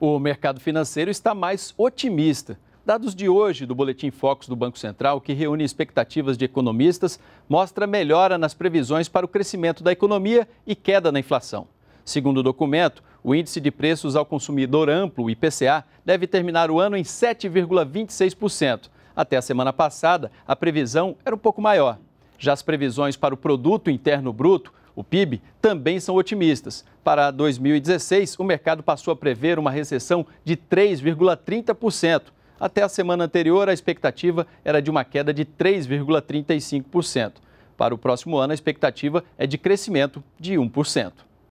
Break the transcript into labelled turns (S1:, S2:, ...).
S1: O mercado financeiro está mais otimista. Dados de hoje do Boletim Focus do Banco Central, que reúne expectativas de economistas, mostra melhora nas previsões para o crescimento da economia e queda na inflação. Segundo o documento, o índice de preços ao consumidor amplo, IPCA, deve terminar o ano em 7,26%. Até a semana passada, a previsão era um pouco maior. Já as previsões para o produto interno bruto, o PIB, também são otimistas. Para 2016, o mercado passou a prever uma recessão de 3,30%. Até a semana anterior, a expectativa era de uma queda de 3,35%. Para o próximo ano, a expectativa é de crescimento de 1%.